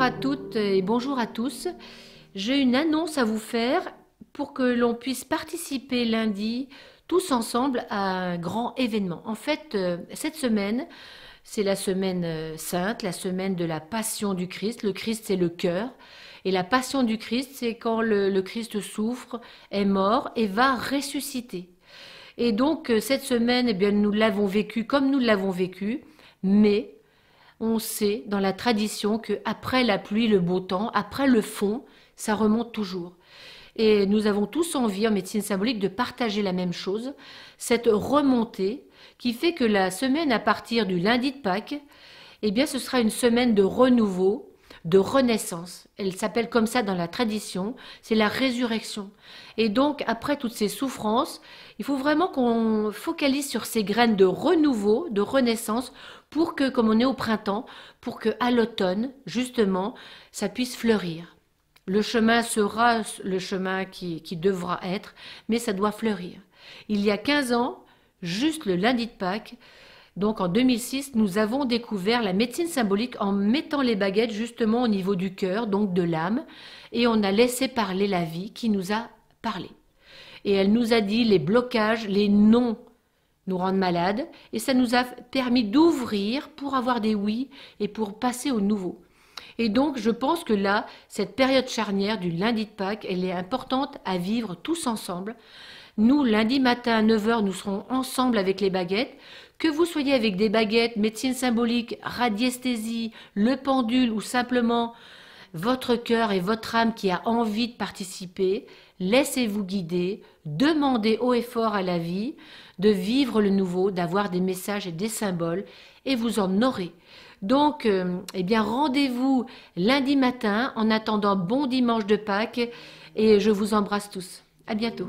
à toutes et bonjour à tous. J'ai une annonce à vous faire pour que l'on puisse participer lundi tous ensemble à un grand événement. En fait, euh, cette semaine, c'est la semaine euh, sainte, la semaine de la passion du Christ. Le Christ, c'est le cœur. Et la passion du Christ, c'est quand le, Christ souffre, est mort et va ressusciter. Et donc, euh, cette semaine, eh bien, nous l'avons vécu comme nous l'avons vécu, mais on sait dans la tradition que après la pluie, le beau temps, après le fond, ça remonte toujours. Et nous avons tous envie en médecine symbolique de partager la même chose, cette remontée qui fait que la semaine à partir du lundi de Pâques, eh bien ce sera une semaine de renouveau, de renaissance. Elle s'appelle comme ça dans la tradition, c'est la résurrection. Et donc, après toutes ces souffrances, il faut vraiment qu'on focalise sur ces graines de renouveau, de renaissance, pour que, comme on est au printemps, pour que à l'automne, justement, ça puisse fleurir. Le chemin sera le chemin qui, qui devra être, mais ça doit fleurir. Il y a 15 ans, juste le lundi de Pâques, donc en 2006, nous avons découvert la médecine symbolique en mettant les baguettes justement au niveau du cœur, donc de l'âme, et on a laissé parler la vie qui nous a parlé. Et elle nous a dit les blocages, les non nous rendent malades, et ça nous a permis d'ouvrir pour avoir des oui et pour passer au nouveau. Et donc, je pense que là, cette période charnière du lundi de Pâques, elle est importante à vivre tous ensemble, nous, lundi matin à 9h, nous serons ensemble avec les baguettes. Que vous soyez avec des baguettes, médecine symbolique, radiesthésie, le pendule ou simplement votre cœur et votre âme qui a envie de participer, laissez-vous guider, demandez haut et fort à la vie de vivre le nouveau, d'avoir des messages et des symboles, et vous en aurez. Donc, euh, eh bien, rendez-vous lundi matin. En attendant, bon dimanche de Pâques, et je vous embrasse tous. À bientôt.